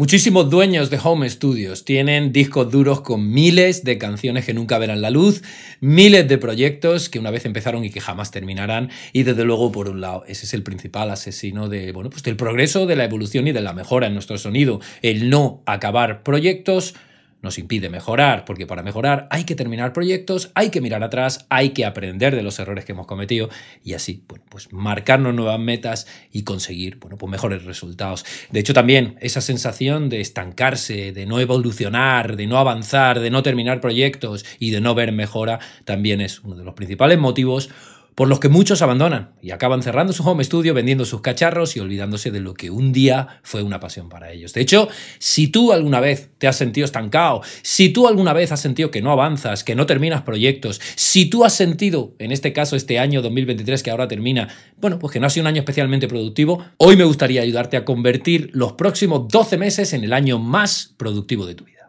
Muchísimos dueños de home studios tienen discos duros con miles de canciones que nunca verán la luz, miles de proyectos que una vez empezaron y que jamás terminarán. Y desde luego, por un lado, ese es el principal asesino de, bueno, pues del progreso, de la evolución y de la mejora en nuestro sonido. El no acabar proyectos nos impide mejorar, porque para mejorar hay que terminar proyectos, hay que mirar atrás, hay que aprender de los errores que hemos cometido y así, pues marcarnos nuevas metas y conseguir, bueno, pues mejores resultados. De hecho, también esa sensación de estancarse, de no evolucionar, de no avanzar, de no terminar proyectos y de no ver mejora, también es uno de los principales motivos por los que muchos abandonan y acaban cerrando su home studio, vendiendo sus cacharros y olvidándose de lo que un día fue una pasión para ellos. De hecho, si tú alguna vez te has sentido estancado, si tú alguna vez has sentido que no avanzas, que no terminas proyectos, si tú has sentido, en este caso este año 2023 que ahora termina, bueno, pues que no ha sido un año especialmente productivo, hoy me gustaría ayudarte a convertir los próximos 12 meses en el año más productivo de tu vida.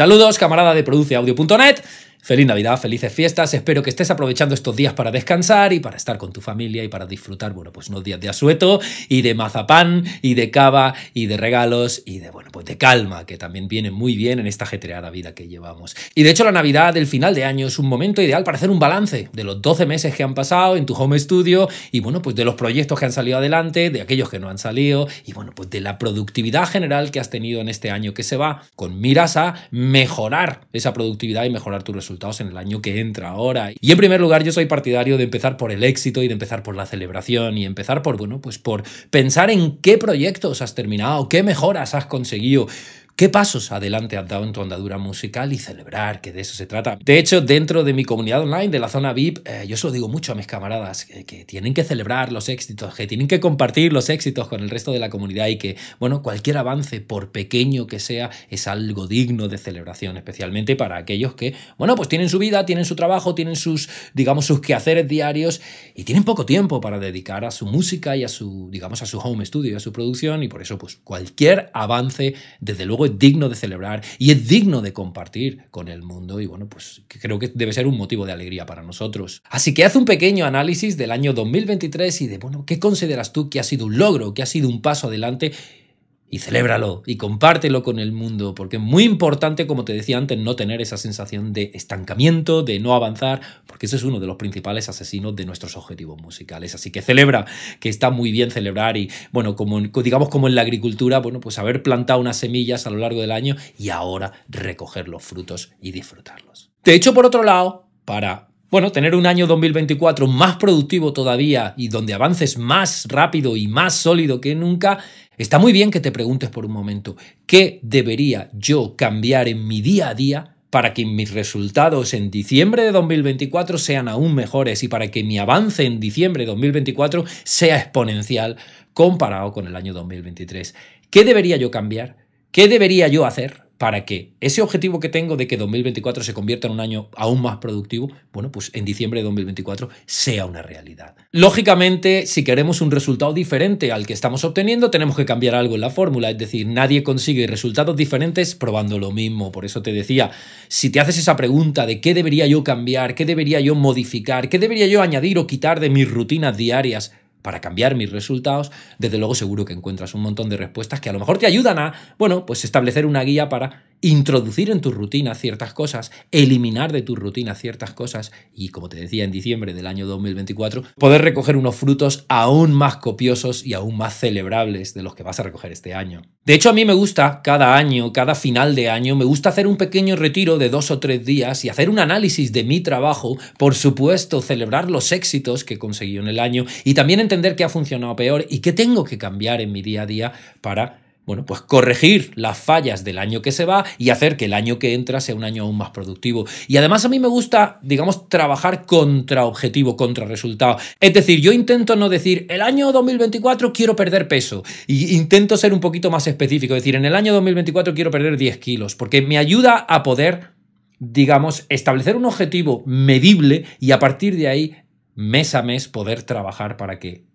Saludos, camarada de produceaudio.net. Feliz Navidad, felices fiestas. Espero que estés aprovechando estos días para descansar y para estar con tu familia y para disfrutar, bueno, pues unos días de asueto y de mazapán y de cava y de regalos y de, bueno, pues de calma, que también viene muy bien en esta ajetreada vida que llevamos. Y de hecho, la Navidad del final de año es un momento ideal para hacer un balance de los 12 meses que han pasado en tu home studio y, bueno, pues de los proyectos que han salido adelante, de aquellos que no han salido y, bueno, pues de la productividad general que has tenido en este año que se va, con miras a mejorar esa productividad y mejorar tu resultado resultados en el año que entra ahora. Y en primer lugar, yo soy partidario de empezar por el éxito y de empezar por la celebración y empezar por, bueno, pues por pensar en qué proyectos has terminado, qué mejoras has conseguido, qué pasos adelante has dado en tu andadura musical y celebrar, que de eso se trata. De hecho, dentro de mi comunidad online, de la zona VIP, eh, yo se lo digo mucho a mis camaradas, que, tienen que celebrar los éxitos, que tienen que compartir los éxitos con el resto de la comunidad y que, bueno, cualquier avance, por pequeño que sea, es algo digno de celebración, especialmente para aquellos que, bueno, pues tienen su vida, tienen su trabajo, tienen sus, digamos, sus quehaceres diarios y tienen poco tiempo para dedicar a su música y a su, digamos, a su home studio, a su producción y por eso, pues cualquier avance, desde luego, digno de celebrar y es digno de compartir con el mundo y bueno, pues creo que debe ser un motivo de alegría para nosotros. Así que haz un pequeño análisis del año 2023 y de, bueno, ¿qué consideras tú que ha sido un logro, que ha sido un paso adelante y celébralo y compártelo con el mundo, porque es muy importante, como te decía antes, no tener esa sensación de estancamiento, de no avanzar, porque eso es uno de los principales asesinos de nuestros objetivos musicales. Así que celebra, que está muy bien celebrar y, bueno, como digamos como en la agricultura, bueno, pues haber plantado unas semillas a lo largo del año y ahora recoger los frutos y disfrutarlos. De hecho, por otro lado, para bueno, tener un año 2024 más productivo todavía y donde avances más rápido y más sólido que nunca, está muy bien que te preguntes por un momento, ¿qué debería yo cambiar en mi día a día para que mis resultados en diciembre de 2024 sean aún mejores y para que mi avance en diciembre de 2024 sea exponencial comparado con el año 2023? ¿Qué debería yo cambiar? ¿Qué debería yo hacer para que ese objetivo que tengo de que 2024 se convierta en un año aún más productivo, bueno, pues en diciembre de 2024 sea una realidad. Lógicamente, si queremos un resultado diferente al que estamos obteniendo, tenemos que cambiar algo en la fórmula, es decir, nadie consigue resultados diferentes probando lo mismo. Por eso te decía, si te haces esa pregunta de qué debería yo cambiar, qué debería yo modificar, qué debería yo añadir o quitar de mis rutinas diarias, para cambiar mis resultados, desde luego seguro que encuentras un montón de respuestas que a lo mejor te ayudan a, bueno, pues establecer una guía para introducir en tu rutina ciertas cosas, eliminar de tu rutina ciertas cosas y, como te decía, en diciembre del año 2024, poder recoger unos frutos aún más copiosos y aún más celebrables de los que vas a recoger este año. De hecho, a mí me gusta cada año, cada final de año, me gusta hacer un pequeño retiro de dos o tres días y hacer un análisis de mi trabajo, por supuesto, celebrar los éxitos que conseguí en el año y también entender qué ha funcionado peor y qué tengo que cambiar en mi día a día para bueno, pues corregir las fallas del año que se va y hacer que el año que entra sea un año aún más productivo. Y además a mí me gusta, digamos, trabajar contra objetivo, contra resultado. Es decir, yo intento no decir, el año 2024 quiero perder peso. Y intento ser un poquito más específico, es decir, en el año 2024 quiero perder 10 kilos, porque me ayuda a poder digamos, establecer un objetivo medible y a partir de ahí, mes a mes, poder trabajar para que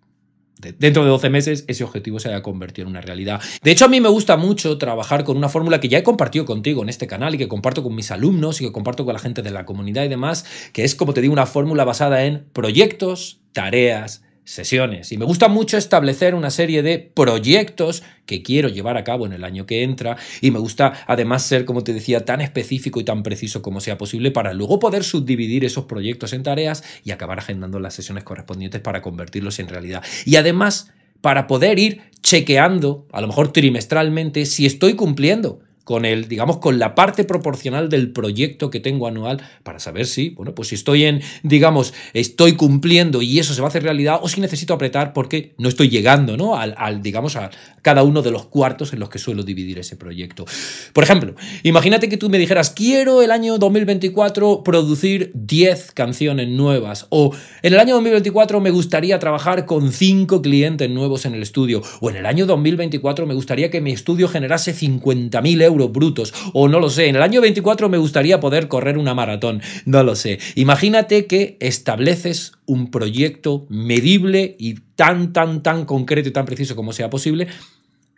dentro de 12 meses ese objetivo se haya convertido en una realidad. De hecho, a mí me gusta mucho trabajar con una fórmula que ya he compartido contigo en este canal y que comparto con mis alumnos y que comparto con la gente de la comunidad y demás, que es, como te digo, una fórmula basada en proyectos, tareas, sesiones. Y me gusta mucho establecer una serie de proyectos que quiero llevar a cabo en el año que entra. Y me gusta además ser, como te decía, tan específico y tan preciso como sea posible para luego poder subdividir esos proyectos en tareas y acabar agendando las sesiones correspondientes para convertirlos en realidad. Y además, para poder ir chequeando, a lo mejor trimestralmente, si estoy cumpliendo con el, digamos, con la parte proporcional del proyecto que tengo anual para saber si, bueno, pues si estoy en, digamos, estoy cumpliendo y eso se va a hacer realidad o si necesito apretar porque no estoy llegando, ¿no? Al, digamos, a cada uno de los cuartos en los que suelo dividir ese proyecto. Por ejemplo, imagínate que tú me dijeras, quiero el año 2024 producir 10 canciones nuevas o en el año 2024 me gustaría trabajar con 5 clientes nuevos en el estudio o en el año 2024 me gustaría que mi estudio generase 50.000 euros brutos, o no lo sé, en el año 24 me gustaría poder correr una maratón, no lo sé. Imagínate que estableces un proyecto medible y tan, tan, tan concreto y tan preciso como sea posible,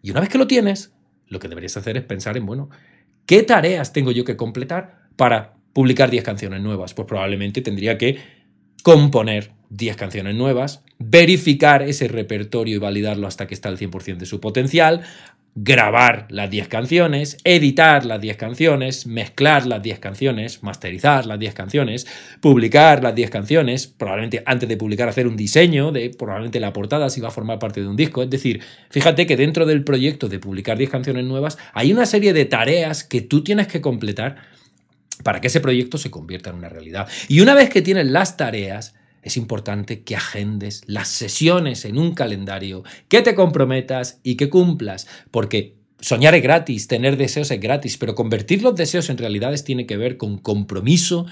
y una vez que lo tienes, lo que deberías hacer es pensar en, bueno, ¿qué tareas tengo yo que completar para publicar 10 canciones nuevas? Pues probablemente tendría que componer 10 canciones nuevas, verificar ese repertorio y validarlo hasta que está al 100% de su potencial, grabar las 10 canciones, editar las 10 canciones, mezclar las 10 canciones, masterizar las 10 canciones, publicar las 10 canciones, probablemente antes de publicar hacer un diseño de probablemente la portada si va a formar parte de un disco. Es decir, fíjate que dentro del proyecto de publicar 10 canciones nuevas hay una serie de tareas que tú tienes que completar para que ese proyecto se convierta en una realidad. Y una vez que tienes las tareas, es importante que agendes las sesiones en un calendario, que te comprometas y que cumplas, porque soñar es gratis, tener deseos es gratis, pero convertir los deseos en realidades tiene que ver con compromiso,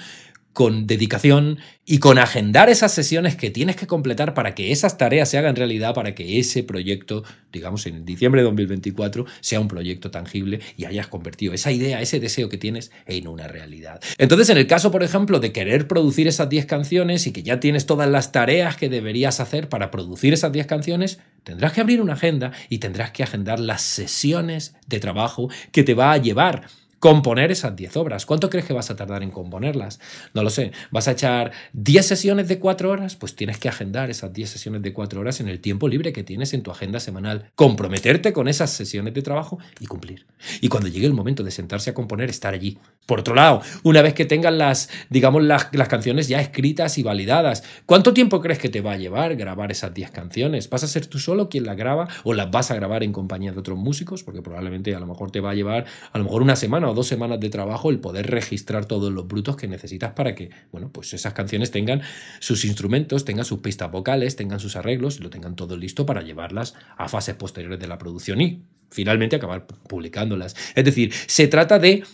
con dedicación y con agendar esas sesiones que tienes que completar para que esas tareas se hagan realidad, para que ese proyecto, digamos en diciembre de 2024, sea un proyecto tangible y hayas convertido esa idea, ese deseo que tienes en una realidad. Entonces, en el caso, por ejemplo, de querer producir esas 10 canciones y que ya tienes todas las tareas que deberías hacer para producir esas 10 canciones, tendrás que abrir una agenda y tendrás que agendar las sesiones de trabajo que te va a llevar componer esas 10 obras. ¿Cuánto crees que vas a tardar en componerlas? No lo sé. ¿Vas a echar 10 sesiones de 4 horas? Pues tienes que agendar esas 10 sesiones de 4 horas en el tiempo libre que tienes en tu agenda semanal, comprometerte con esas sesiones de trabajo y cumplir. Y cuando llegue el momento de sentarse a componer, estar allí. Por otro lado, una vez que tengas las, digamos, las, canciones ya escritas y validadas, ¿cuánto tiempo crees que te va a llevar grabar esas 10 canciones? ¿Vas a ser tú solo quien las graba o las vas a grabar en compañía de otros músicos? Porque probablemente a lo mejor te va a llevar a lo mejor una semana o dos semanas de trabajo el poder registrar todos los brutos que necesitas para que, bueno, pues esas canciones tengan sus instrumentos, tengan sus pistas vocales, tengan sus arreglos, y lo tengan todo listo para llevarlas a fases posteriores de la producción y finalmente acabar publicándolas. Es decir, se trata de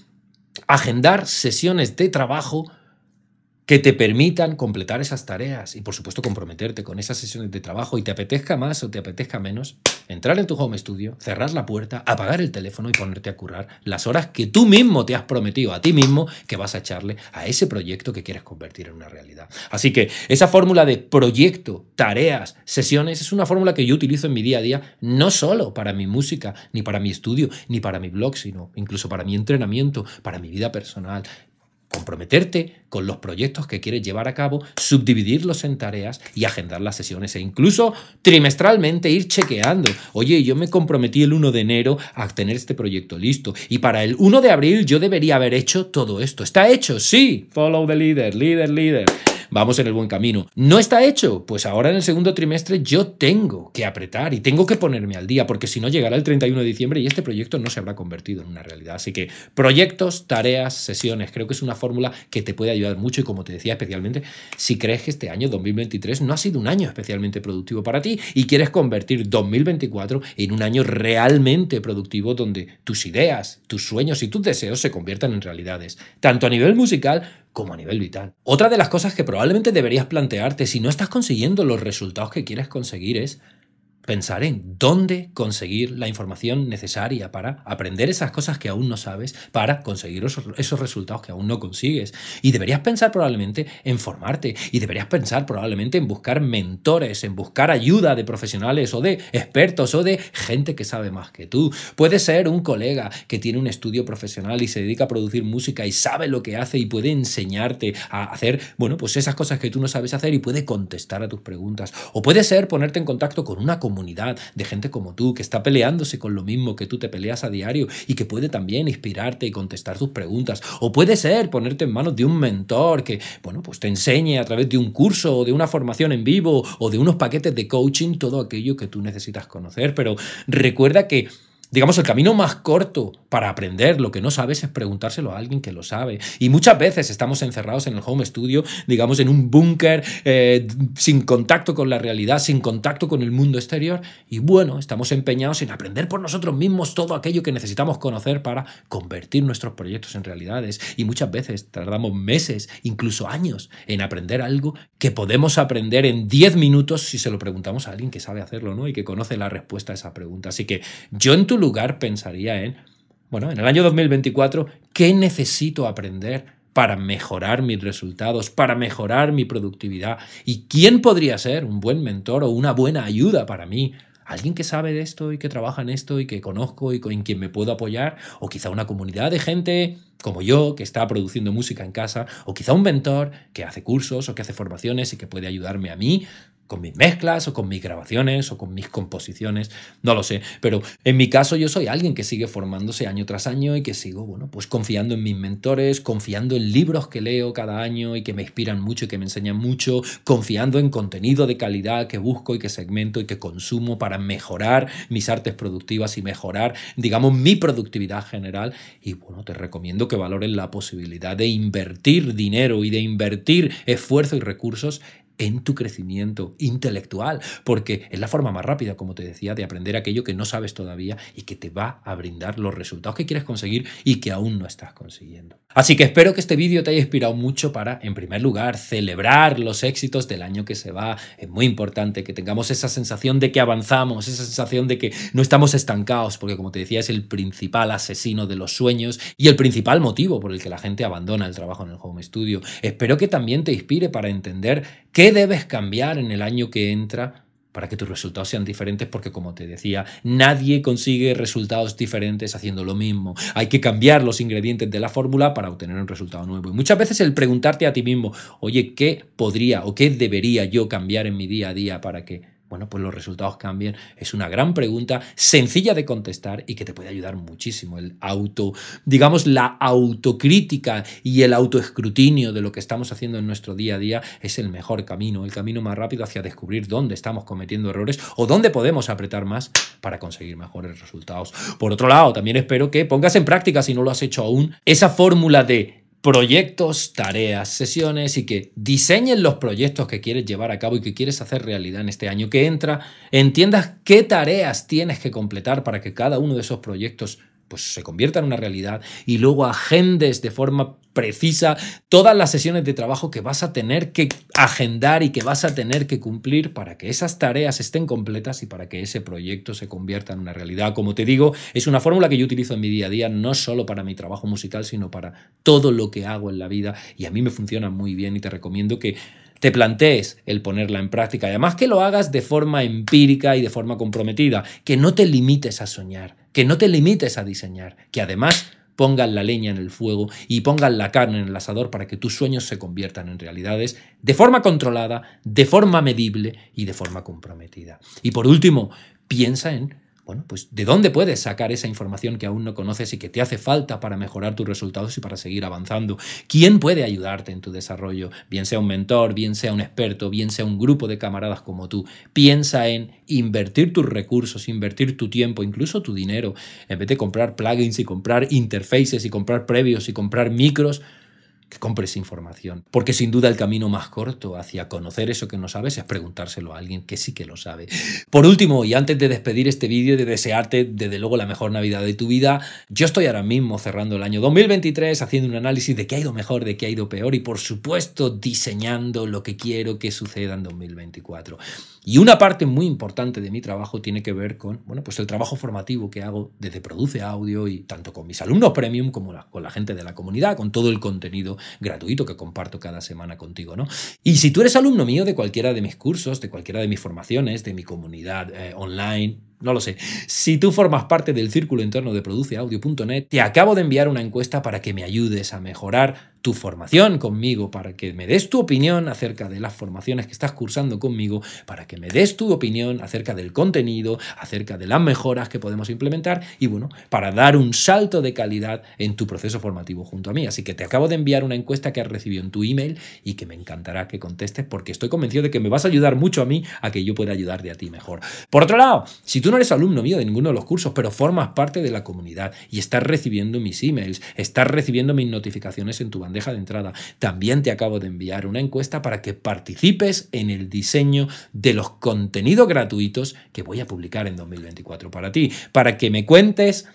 agendar sesiones de trabajo que te permitan completar esas tareas y por supuesto comprometerte con esas sesiones de trabajo y te apetezca más o te apetezca menos, entrar en tu home studio, cerrar la puerta, apagar el teléfono y ponerte a currar las horas que tú mismo te has prometido a ti mismo que vas a echarle a ese proyecto que quieres convertir en una realidad. Así que esa fórmula de proyecto, tareas, sesiones es una fórmula que yo utilizo en mi día a día no solo para mi música, ni para mi estudio, ni para mi blog, sino incluso para mi entrenamiento, para mi vida personal, comprometerte con los proyectos que quieres llevar a cabo, subdividirlos en tareas y agendar las sesiones e incluso trimestralmente ir chequeando. Oye, yo me comprometí el 1 de enero a tener este proyecto listo y para el 1 de abril yo debería haber hecho todo esto. ¿Está hecho? Sí. Follow the leader, leader, líder vamos en el buen camino. ¿No está hecho? Pues ahora en el segundo trimestre yo tengo que apretar y tengo que ponerme al día, porque si no llegará el 31 de diciembre y este proyecto no se habrá convertido en una realidad. Así que proyectos, tareas, sesiones, creo que es una fórmula que te puede ayudar mucho y como te decía especialmente, si crees que este año 2023 no ha sido un año especialmente productivo para ti y quieres convertir 2024 en un año realmente productivo donde tus ideas, tus sueños y tus deseos se conviertan en realidades, tanto a nivel musical como a nivel vital. Otra de las cosas que probablemente deberías plantearte si no estás consiguiendo los resultados que quieres conseguir es pensar en dónde conseguir la información necesaria para aprender esas cosas que aún no sabes, para conseguir esos, resultados que aún no consigues. Y deberías pensar probablemente en formarte, y deberías pensar probablemente en buscar mentores, en buscar ayuda de profesionales o de expertos o de gente que sabe más que tú. Puede ser un colega que tiene un estudio profesional y se dedica a producir música y sabe lo que hace y puede enseñarte a hacer, bueno, pues esas cosas que tú no sabes hacer y puede contestar a tus preguntas. O puede ser ponerte en contacto con una comunidad comunidad de gente como tú, que está peleándose con lo mismo que tú te peleas a diario y que puede también inspirarte y contestar tus preguntas. O puede ser ponerte en manos de un mentor que, bueno, pues te enseñe a través de un curso o de una formación en vivo o de unos paquetes de coaching todo aquello que tú necesitas conocer. Pero recuerda que Digamos, el camino más corto para aprender lo que no sabes es preguntárselo a alguien que lo sabe. Y muchas veces estamos encerrados en el home studio, digamos, en un búnker, eh, sin contacto con la realidad, sin contacto con el mundo exterior. Y bueno, estamos empeñados en aprender por nosotros mismos todo aquello que necesitamos conocer para convertir nuestros proyectos en realidades. Y muchas veces tardamos meses, incluso años, en aprender algo que podemos aprender en 10 minutos si se lo preguntamos a alguien que sabe hacerlo, ¿no? Y que conoce la respuesta a esa pregunta. Así que yo en tu lugar pensaría en, bueno, en el año 2024, ¿qué necesito aprender para mejorar mis resultados, para mejorar mi productividad? ¿Y quién podría ser un buen mentor o una buena ayuda para mí? ¿Alguien que sabe de esto y que trabaja en esto y que conozco y con quien me puedo apoyar? ¿O quizá una comunidad de gente como yo que está produciendo música en casa? ¿O quizá un mentor que hace cursos o que hace formaciones y que puede ayudarme a mí? con mis mezclas o con mis grabaciones o con mis composiciones, no lo sé, pero en mi caso yo soy alguien que sigue formándose año tras año y que sigo, bueno, pues confiando en mis mentores, confiando en libros que leo cada año y que me inspiran mucho y que me enseñan mucho, confiando en contenido de calidad que busco y que segmento y que consumo para mejorar mis artes productivas y mejorar, digamos, mi productividad general y bueno, te recomiendo que valores la posibilidad de invertir dinero y de invertir esfuerzo y recursos en tu crecimiento intelectual, porque es la forma más rápida, como te decía, de aprender aquello que no sabes todavía y que te va a brindar los resultados que quieres conseguir y que aún no estás consiguiendo. Así que espero que este vídeo te haya inspirado mucho para, en primer lugar, celebrar los éxitos del año que se va. Es muy importante que tengamos esa sensación de que avanzamos, esa sensación de que no estamos estancados, porque como te decía, es el principal asesino de los sueños y el principal motivo por el que la gente abandona el trabajo en el home studio. Espero que también te inspire para entender ¿Qué debes cambiar en el año que entra para que tus resultados sean diferentes, porque como te decía, nadie consigue resultados diferentes haciendo lo mismo. Hay que cambiar los ingredientes de la fórmula para obtener un resultado nuevo. Y muchas veces el preguntarte a ti mismo, oye, ¿qué podría o qué debería yo cambiar en mi día a día para que bueno, pues los resultados cambian. Es una gran pregunta, sencilla de contestar y que te puede ayudar muchísimo. El auto, digamos, la autocrítica y el autoescrutinio de lo que estamos haciendo en nuestro día a día es el mejor camino, el camino más rápido hacia descubrir dónde estamos cometiendo errores o dónde podemos apretar más para conseguir mejores resultados. Por otro lado, también espero que pongas en práctica, si no lo has hecho aún, esa fórmula de proyectos, tareas, sesiones y que diseñen los proyectos que quieres llevar a cabo y que quieres hacer realidad en este año que entra, entiendas qué tareas tienes que completar para que cada uno de esos proyectos pues se convierta en una realidad y luego agendes de forma precisa todas las sesiones de trabajo que vas a tener que agendar y que vas a tener que cumplir para que esas tareas estén completas y para que ese proyecto se convierta en una realidad. Como te digo, es una fórmula que yo utilizo en mi día a día, no solo para mi trabajo musical, sino para todo lo que hago en la vida y a mí me funciona muy bien y te recomiendo que te plantees el ponerla en práctica. y Además, que lo hagas de forma empírica y de forma comprometida, que no te limites a soñar, que no te limites a diseñar, que además pongan la leña en el fuego y pongan la carne en el asador para que tus sueños se conviertan en realidades de forma controlada, de forma medible y de forma comprometida. Y por último, piensa en pues ¿de dónde puedes sacar esa información que aún no conoces y que te hace falta para mejorar tus resultados y para seguir avanzando? ¿Quién puede ayudarte en tu desarrollo? Bien sea un mentor, bien sea un experto, bien sea un grupo de camaradas como tú. Piensa en invertir tus recursos, invertir tu tiempo, incluso tu dinero. En vez de comprar plugins y comprar interfaces y comprar previos y comprar micros, que compres información. Porque sin duda el camino más corto hacia conocer eso que no sabes es preguntárselo a alguien que sí que lo sabe. Por último, y antes de despedir este vídeo, de desearte desde luego la mejor Navidad de tu vida, yo estoy ahora mismo cerrando el año 2023 haciendo un análisis de qué ha ido mejor, de qué ha ido peor y por supuesto diseñando lo que quiero que suceda en 2024. Y una parte muy importante de mi trabajo tiene que ver con, bueno, pues el trabajo formativo que hago desde Produce Audio y tanto con mis alumnos premium como con la gente de la comunidad, con todo el contenido gratuito que comparto cada semana contigo, ¿no? Y si tú eres alumno mío de cualquiera de mis cursos, de cualquiera de mis formaciones, de mi comunidad eh, online, no lo sé. Si tú formas parte del círculo interno de produceaudio.net, te acabo de enviar una encuesta para que me ayudes a mejorar tu formación conmigo, para que me des tu opinión acerca de las formaciones que estás cursando conmigo, para que me des tu opinión acerca del contenido, acerca de las mejoras que podemos implementar y bueno, para dar un salto de calidad en tu proceso formativo junto a mí. Así que te acabo de enviar una encuesta que has recibido en tu email y que me encantará que contestes porque estoy convencido de que me vas a ayudar mucho a mí a que yo pueda ayudarte a ti mejor. Por otro lado, si tú no eres alumno mío de ninguno de los cursos, pero formas parte de la comunidad y estás recibiendo mis emails, estás recibiendo mis notificaciones en tu banda deja de entrada. También te acabo de enviar una encuesta para que participes en el diseño de los contenidos gratuitos que voy a publicar en 2024 para ti, para que me cuentes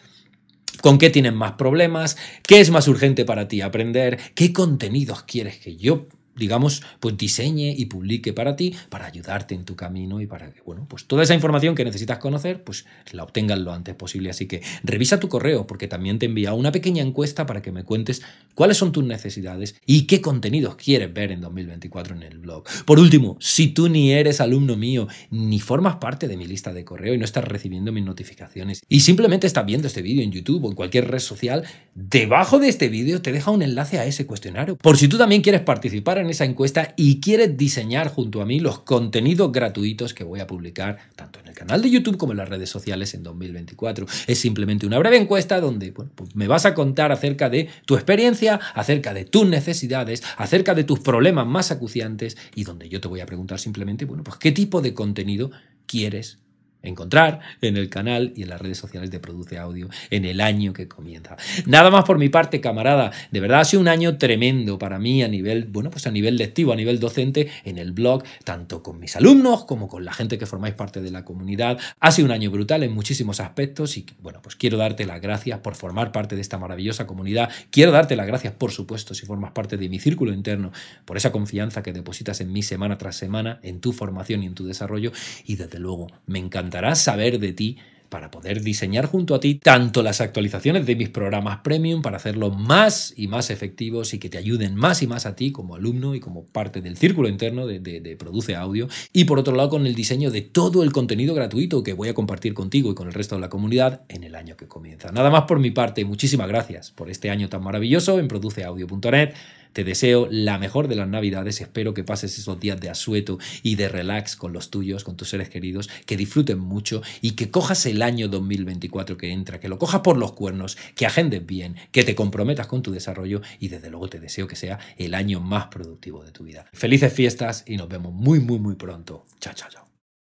con qué tienen más problemas, qué es más urgente para ti aprender, qué contenidos quieres que yo digamos, pues diseñe y publique para ti, para ayudarte en tu camino y para que, bueno, pues toda esa información que necesitas conocer, pues la obtengas lo antes posible. Así que revisa tu correo porque también te envía una pequeña encuesta para que me cuentes cuáles son tus necesidades y qué contenidos quieres ver en 2024 en el blog. Por último, si tú ni eres alumno mío, ni formas parte de mi lista de correo y no estás recibiendo mis notificaciones y simplemente estás viendo este vídeo en YouTube o en cualquier red social, debajo de este vídeo te deja un enlace a ese cuestionario. Por si tú también quieres participar en esa encuesta y quieres diseñar junto a mí los contenidos gratuitos que voy a publicar tanto en el canal de YouTube como en las redes sociales en 2024. Es simplemente una breve encuesta donde pues me vas a contar acerca de tu experiencia, acerca de tus necesidades, acerca de tus problemas más acuciantes y donde yo te voy a preguntar simplemente, bueno, pues qué tipo de contenido quieres encontrar en el canal y en las redes sociales de Produce Audio en el año que comienza. Nada más por mi parte, camarada. De verdad ha sido un año tremendo para mí a nivel, bueno, pues a nivel lectivo, a nivel docente, en el blog, tanto con mis alumnos como con la gente que formáis parte de la comunidad. Ha sido un año brutal en muchísimos aspectos y bueno, pues quiero darte las gracias por formar parte de esta maravillosa comunidad. Quiero darte las gracias, por supuesto, si formas parte de mi círculo interno, por esa confianza que depositas en mí semana tras semana, en tu formación y en tu desarrollo y desde luego me encanta encantará saber de ti para poder diseñar junto a ti tanto las actualizaciones de mis programas premium para hacerlo más y más efectivos y que te ayuden más y más a ti como alumno y como parte del círculo interno de, Produce Audio y por otro lado con el diseño de todo el contenido gratuito que voy a compartir contigo y con el resto de la comunidad en el año que comienza. Nada más por mi parte, muchísimas gracias por este año tan maravilloso en produceaudio.net te deseo la mejor de las navidades, espero que pases esos días de asueto y de relax con los tuyos, con tus seres queridos, que disfruten mucho y que cojas el año 2024 que entra, que lo cojas por los cuernos, que agendes bien, que te comprometas con tu desarrollo y desde luego te deseo que sea el año más productivo de tu vida. Felices fiestas y nos vemos muy, muy, muy pronto. Chao, chao, chao.